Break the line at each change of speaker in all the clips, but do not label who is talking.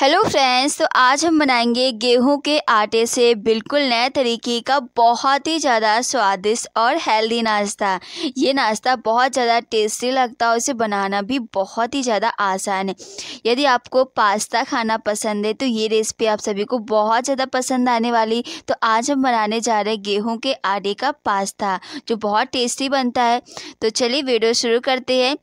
hello friends तो आज हम बनाएंगे गेहूं के आटे से बिल्कुल नए तरीके का बहुत ही ज़्यादा स्वादिष्ट और हेल्दी नाश्ता ये नाश्ता बहुत ज़्यादा टेस्टी लगता है इसे बनाना भी बहुत ही ज़्यादा आसान है यदि आपको पास्ता खाना पसंद है तो ये रेसिपी आप सभी को बहुत ज़्यादा पसंद आने वाली तो आज हम बनाने जा रहे हैं गेहूँ के आटे का पास्ता जो बहुत टेस्टी बनता है तो चलिए वीडियो शुरू करते हैं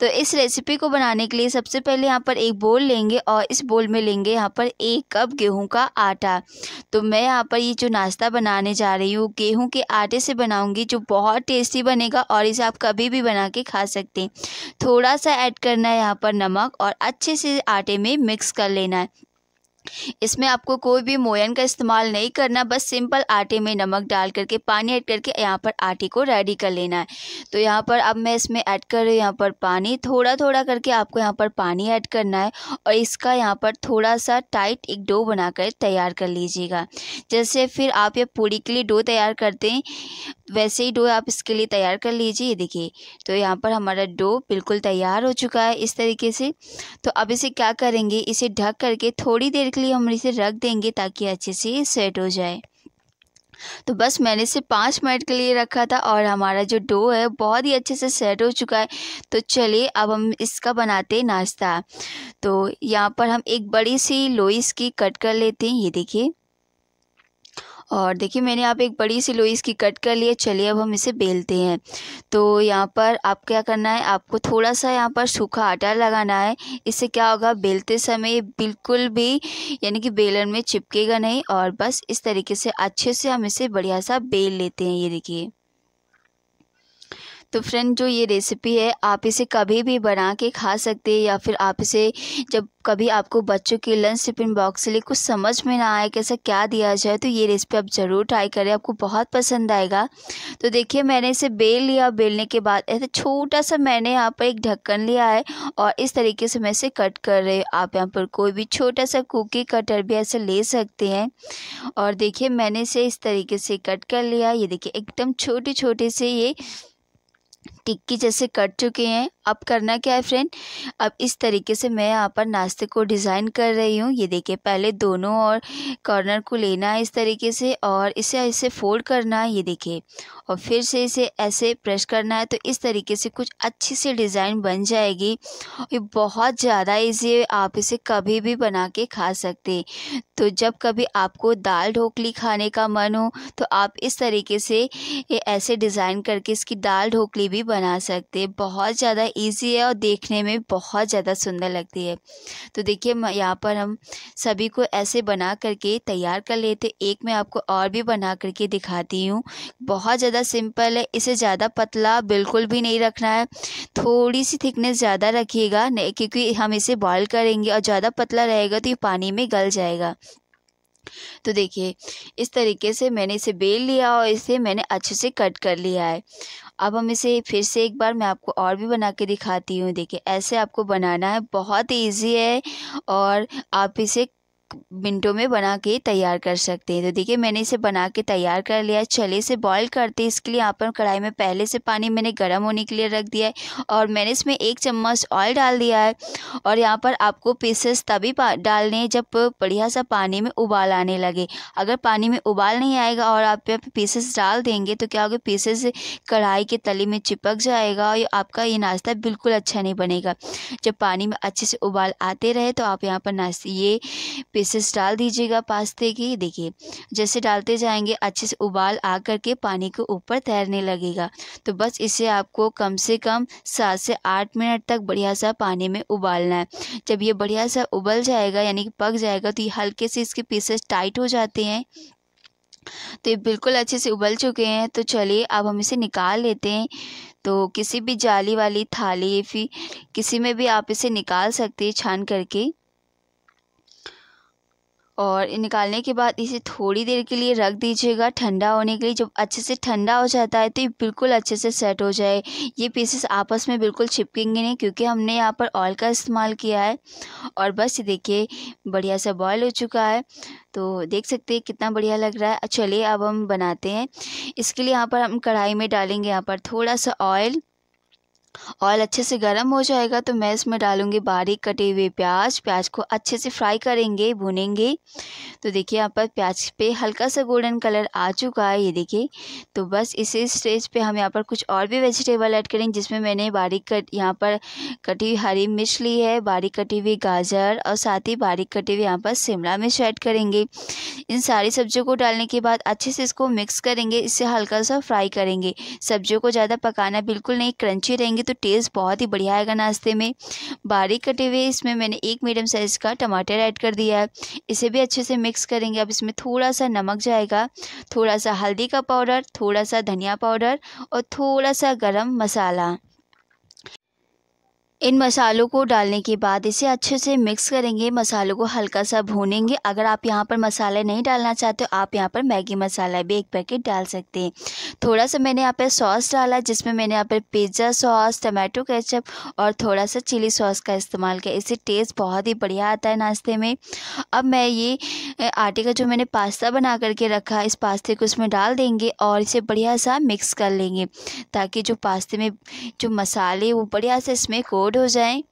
तो इस रेसिपी को बनाने के लिए सबसे पहले यहाँ पर एक बोल लेंगे और इस बोल में में लेंगे यहाँ पर एक कप गेहूं का आटा तो मैं यहाँ पर ये जो नाश्ता बनाने जा रही हूँ गेहूँ के आटे से बनाऊंगी जो बहुत टेस्टी बनेगा और इसे आप कभी भी बना के खा सकते हैं थोड़ा सा ऐड करना है यहाँ पर नमक और अच्छे से आटे में मिक्स कर लेना है इसमें आपको कोई भी मोयन का इस्तेमाल नहीं करना बस सिंपल आटे में नमक डाल करके पानी ऐड करके यहाँ पर आटे को रेडी कर लेना है तो यहाँ पर अब मैं इसमें ऐड कर रही हूँ यहाँ पर पानी थोड़ा थोड़ा करके आपको यहाँ पर पानी ऐड करना है और इसका यहाँ पर थोड़ा सा टाइट एक डो बना कर तैयार कर लीजिएगा जैसे फिर आप ये पूरी के लिए डो तैयार करते हैं वैसे ही डो आप इसके लिए तैयार कर लीजिए देखिए तो यहाँ पर हमारा डो बिल्कुल तैयार हो चुका है इस तरीके से तो अब इसे क्या करेंगे इसे ढक करके थोड़ी देर के लिए हम इसे रख देंगे ताकि अच्छे से सेट हो जाए तो बस मैंने इसे पाँच मिनट के लिए रखा था और हमारा जो डो है बहुत ही अच्छे से सेट हो चुका है तो चलिए अब हम इसका बनाते नाश्ता तो यहाँ पर हम एक बड़ी सी लोइस की कट कर लेते हैं ये देखिए और देखिए मैंने आप एक बड़ी सी लोई इसकी कट कर ली है चलिए अब हम इसे बेलते हैं तो यहाँ पर आप क्या करना है आपको थोड़ा सा यहाँ पर सूखा आटा लगाना है इससे क्या होगा बेलते समय बिल्कुल भी यानी कि बेलन में चिपकेगा नहीं और बस इस तरीके से अच्छे से हम इसे बढ़िया सा बेल लेते हैं ये देखिए तो फ्रेंड जो ये रेसिपी है आप इसे कभी भी बना के खा सकते हैं या फिर आप इसे जब कभी आपको बच्चों के लंच टिफिन बॉक्स के लिए कुछ समझ में ना आए कैसा क्या दिया जाए तो ये रेसिपी आप ज़रूर ट्राई करें आपको बहुत पसंद आएगा तो देखिए मैंने इसे बेल लिया बेलने के बाद ऐसे छोटा सा मैंने यहाँ पर एक ढक्कन लिया है और इस तरीके से मैं इसे कट कर रही हूँ आप यहाँ पर कोई भी छोटा सा कुकी कटर भी ऐसे ले सकते हैं और देखिए मैंने इसे इस तरीके से कट कर लिया ये देखिए एकदम छोटे छोटे से ये टिक्की जैसे कट चुके हैं अब करना क्या है फ्रेंड अब इस तरीके से मैं यहाँ पर नाश्ते को डिज़ाइन कर रही हूँ ये देखिए पहले दोनों और कॉर्नर को लेना है इस तरीके से और इसे ऐसे फोल्ड करना है ये देखिए और फिर से इसे ऐसे प्रेस करना है तो इस तरीके से कुछ अच्छी सी डिज़ाइन बन जाएगी ये बहुत ज़्यादा ईजी है आप इसे कभी भी बना के खा सकते तो जब कभी आपको दाल ढोकली खाने का मन हो तो आप इस तरीके से ऐसे डिज़ाइन करके इसकी दाल ढोकली भी बना बना सकते हैं बहुत ज़्यादा इजी है और देखने में बहुत ज़्यादा सुंदर लगती है तो देखिए यहाँ पर हम सभी को ऐसे बना करके तैयार कर लेते एक मैं आपको और भी बना करके दिखाती हूँ बहुत ज़्यादा सिंपल है इसे ज़्यादा पतला बिल्कुल भी नहीं रखना है थोड़ी सी थिकनेस ज़्यादा रखिएगा क्योंकि हम इसे बॉयल करेंगे और ज़्यादा पतला रहेगा तो ये पानी में गल जाएगा तो देखिए इस तरीके से मैंने इसे बेल लिया और इसे मैंने अच्छे से कट कर लिया है अब हम इसे फिर से एक बार मैं आपको और भी बना के दिखाती हूँ देखिए ऐसे आपको बनाना है बहुत ईजी है और आप इसे मिनटों में बना के तैयार कर सकते हैं तो देखिए मैंने इसे बना के तैयार कर लिया है चले इसे बॉईल करते हैं इसके लिए यहाँ पर कढ़ाई में पहले से पानी मैंने गर्म होने के लिए रख दिया है और मैंने इसमें एक चम्मच ऑयल डाल दिया है और यहाँ पर आपको पीसेस तभी डालने हैं जब बढ़िया सा पानी में उबाल आने लगे अगर पानी में उबाल नहीं आएगा और आप यहाँ पर पीसेस डाल देंगे तो क्या होगा पीसेस कढ़ाई के तली में चिपक जाएगा और आपका ये नाश्ता बिल्कुल अच्छा नहीं बनेगा जब पानी में अच्छे से उबाल आते रहे तो आप यहाँ पर नाश्ते ये पीसेस डाल दीजिएगा पास्ते की देखिए जैसे डालते जाएंगे अच्छे से उबाल आ करके पानी के ऊपर तैरने लगेगा तो बस इसे आपको कम से कम सात से आठ मिनट तक बढ़िया सा पानी में उबालना है जब ये बढ़िया सा उबल जाएगा यानी कि पक जाएगा तो ये हल्के से इसके पीसेस टाइट हो जाते हैं तो ये बिल्कुल अच्छे से उबल चुके हैं तो चलिए अब हम इसे निकाल लेते हैं तो किसी भी जाली वाली थाली फिर किसी में भी आप इसे निकाल सकते हैं छान करके और निकालने के बाद इसे थोड़ी देर के लिए रख दीजिएगा ठंडा होने के लिए जब अच्छे से ठंडा हो जाता है तो ये बिल्कुल अच्छे से सेट हो जाए ये पीसेस आपस में बिल्कुल छिपकेंगे नहीं क्योंकि हमने यहाँ पर ऑयल का इस्तेमाल किया है और बस देखिए बढ़िया सा बॉयल हो चुका है तो देख सकते हैं कितना बढ़िया लग रहा है चलिए अब हम बनाते हैं इसके लिए यहाँ पर हम कढ़ाई में डालेंगे यहाँ पर थोड़ा सा ऑयल ऑयल अच्छे से गर्म हो जाएगा तो मैं इसमें डालूँगी बारीक कटे हुए प्याज प्याज को अच्छे से फ्राई करेंगे भुनेंगे तो देखिए यहाँ पर प्याज पे हल्का सा गोल्डन कलर आ चुका है ये देखिए तो बस इसी स्टेज पे हम यहाँ पर कुछ और भी वेजिटेबल ऐड करेंगे जिसमें मैंने बारीक कट यहाँ पर कटी हुई हरी मिर्च ली है बारीक कटी हुई गाजर और साथ ही बारीक कटी हुई यहाँ पर शिमला मिर्च ऐड करेंगे इन सारी सब्जियों को डालने के बाद अच्छे से इसको मिक्स करेंगे इससे हल्का सा फ्राई करेंगे सब्जियों को ज़्यादा पकाना बिल्कुल नहीं क्रंची रहेंगे खाएंगे तो टेस्ट बहुत ही बढ़िया आएगा नाश्ते में बारीक कटे हुए इसमें मैंने एक मीडियम साइज़ का टमाटर ऐड कर दिया है इसे भी अच्छे से मिक्स करेंगे अब इसमें थोड़ा सा नमक जाएगा थोड़ा सा हल्दी का पाउडर थोड़ा सा धनिया पाउडर और थोड़ा सा गरम मसाला इन मसालों को डालने के बाद इसे अच्छे से मिक्स करेंगे मसालों को हल्का सा भूनेंगे अगर आप यहाँ पर मसाले नहीं डालना चाहते हो आप यहाँ पर मैगी मसाला भी एक पैकेट डाल सकते हैं थोड़ा सा मैंने यहाँ पर सॉस डाला जिसमें मैंने यहाँ पर पिज़्ज़ा सॉस टमाटो केचप और थोड़ा सा चिली सॉस का इस्तेमाल किया इससे टेस्ट बहुत ही बढ़िया आता है नाश्ते में अब मैं ये आटे का जो मैंने पास्ता बना करके रखा इस पास्ते को इसमें डाल देंगे और इसे बढ़िया सा मिक्स कर लेंगे ताकि जो पास्ते में जो मसाले वो बढ़िया से इसमें कोट डाउनलोड हो जाएं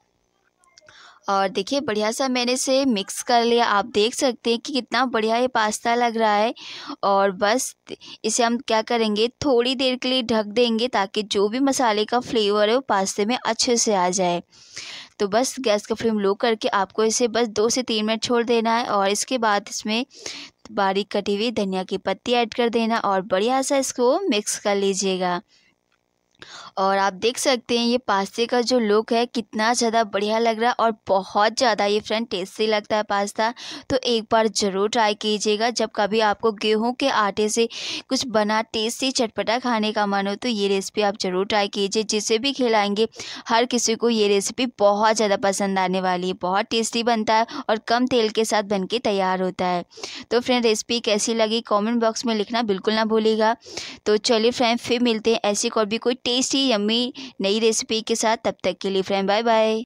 और देखिए बढ़िया सा मैंने इसे मिक्स कर लिया आप देख सकते हैं कि कितना बढ़िया ये पास्ता लग रहा है और बस इसे हम क्या करेंगे थोड़ी देर के लिए ढक देंगे ताकि जो भी मसाले का फ्लेवर है वो पास्ते में अच्छे से आ जाए तो बस गैस का फ्लेम लो करके आपको इसे बस दो से तीन मिनट छोड़ देना है और इसके बाद इसमें बारीक कटी हुई धनिया की पत्ती ऐड कर देना और बढ़िया सा इसको मिक्स कर लीजिएगा और आप देख सकते हैं ये पास्ते का जो लुक है कितना ज़्यादा बढ़िया लग रहा है और बहुत ज़्यादा ये फ्रेंड टेस्टी लगता है पास्ता तो एक बार ज़रूर ट्राई कीजिएगा जब कभी आपको गेहूं के आटे से कुछ बना टेस्टी चटपटा खाने का मन हो तो ये रेसिपी आप ज़रूर ट्राई कीजिए जिसे भी खिलाएंगे हर किसी को ये रेसिपी बहुत ज़्यादा पसंद आने वाली है बहुत टेस्टी बनता है और कम तेल के साथ बन के तैयार होता है तो फ्रेंड रेसिपी कैसी लगी कॉमेंट बॉक्स में लिखना बिल्कुल ना भूलेगा तो चलिए फ्रेंड फिर मिलते हैं ऐसी और भी कोई टेस्टी यम्मी नई रेसिपी के साथ तब तक के लिए फ्रेंड बाय बाय